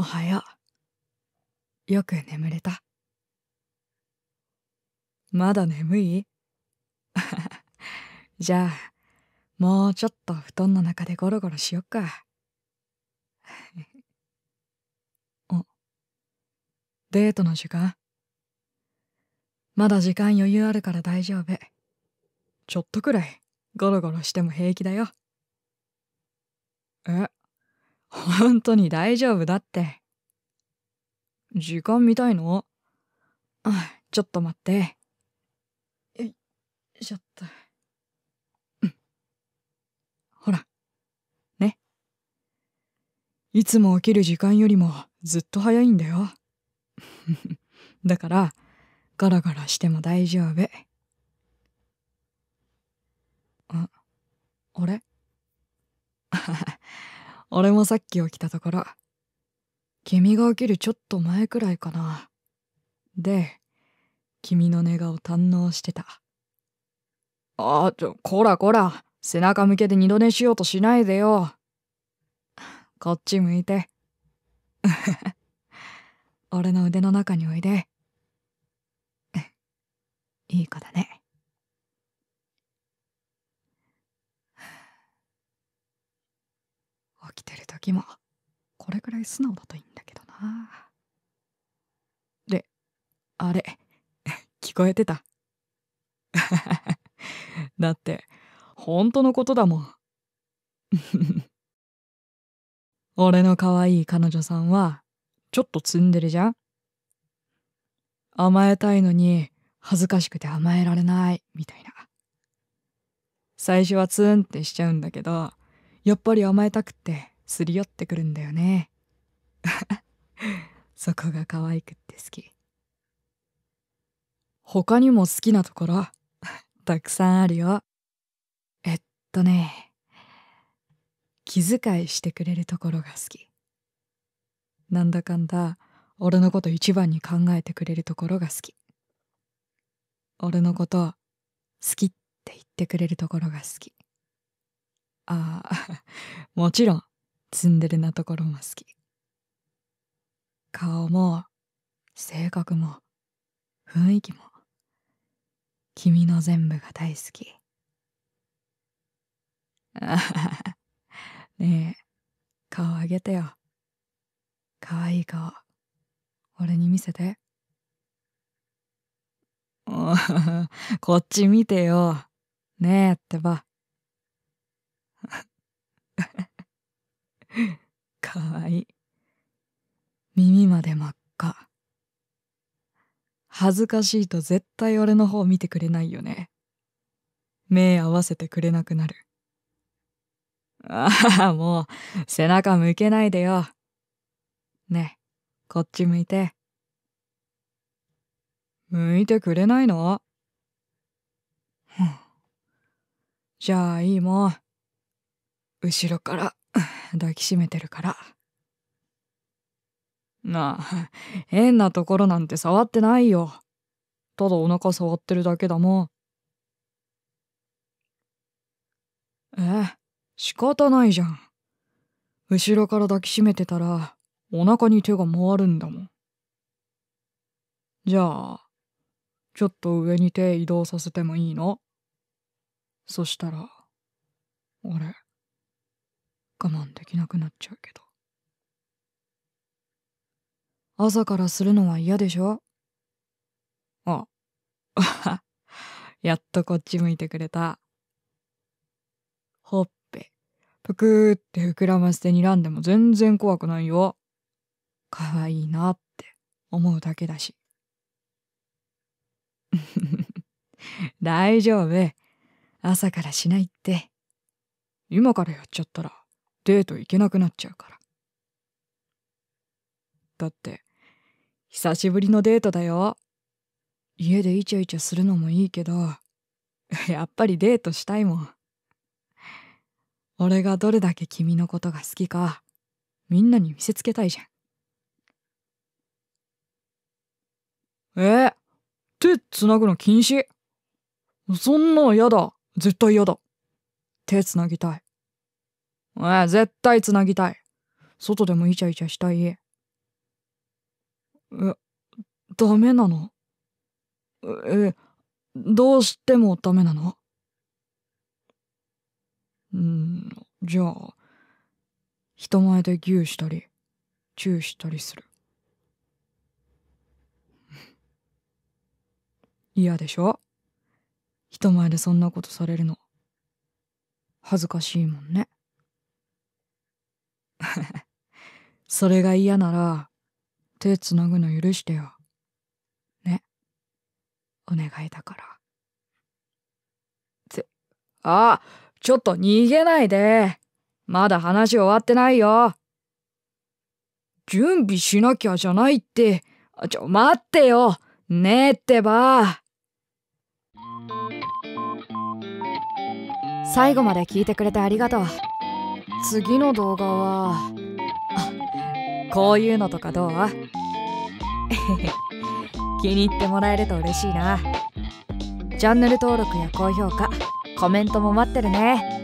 おはよう。よく眠れた。まだ眠い じゃあ、もうちょっと布団の中でゴロゴロしよっか。お、デートの時間まだ時間余裕あるから大丈夫。ちょっとくらいゴロゴロしても平気だよ。え本当に大丈夫だって。時間見たいのちょっと待って。よいしょっと。うん。ほら。ね。いつも起きる時間よりもずっと早いんだよ。だから、ガラガラしても大丈夫。あ、あれ 俺もさっき起きたところ。君が起きるちょっと前くらいかな。で、君の寝顔堪能してた。ああ、ちょ、こらこら、背中向けて二度寝しようとしないでよ。こっち向いて。俺の腕の中においで。いい子だね。キもこれくらい素直だといいんだけどなであれ 聞こえてた だって本当のことだもん 俺の可愛い彼女さんはちょっとツンデレじゃん甘えたいのに恥ずかしくて甘えられないみたいな最初はツンってしちゃうんだけどやっぱり甘えたくってすり寄ってくるんだよね そこが可愛くって好き他にも好きなところ たくさんあるよえっとね気遣いしてくれるところが好きなんだかんだ俺のこと一番に考えてくれるところが好き俺のこと好きって言ってくれるところが好きああ もちろんツンデレなところも好き顔も性格も雰囲気も君の全部が大好きねえ顔あげてよかわいい顔俺に見せてこっち見てよねえってば かわいい耳まで真っ赤恥ずかしいと絶対俺の方見てくれないよね目合わせてくれなくなるああもう背中向けないでよねこっち向いて向いてくれないのじゃあいいもん後ろから 抱きしめてるからなあ変なところなんて触ってないよただお腹触ってるだけだもんえ仕方ないじゃん後ろから抱きしめてたらお腹に手が回るんだもんじゃあちょっと上に手移動させてもいいのそしたら俺我慢できなくなっちゃうけど朝からするのは嫌でしょあ やっとこっち向いてくれたほっぺぷくーって膨らませて睨んでも全然怖くないよ可愛いなって思うだけだし 大丈夫朝からしないって今からやっちゃったらデート行けなくなっちゃうからだって久しぶりのデートだよ家でイチャイチャするのもいいけど やっぱりデートしたいもん俺がどれだけ君のことが好きかみんなに見せつけたいじゃんえー、手つなぐの禁止そんなのやだ絶対やだ手つなぎたいえ絶対つなぎたい。外でもイチャイチャしたい。え、ダメなのえ、どうしてもダメなのんじゃあ、人前で牛したり、チューしたりする。嫌でしょ人前でそんなことされるの。恥ずかしいもんね。それが嫌なら、手つなぐの許してよ。ね。お願いだから。ぜ、あちょっと逃げないで。まだ話終わってないよ。準備しなきゃじゃないって。ちょ、待ってよ。ねえってば。最後まで聞いてくれてありがとう。次の動画は、こういうのとかどう 気に入ってもらえると嬉しいなチャンネル登録や高評価コメントも待ってるね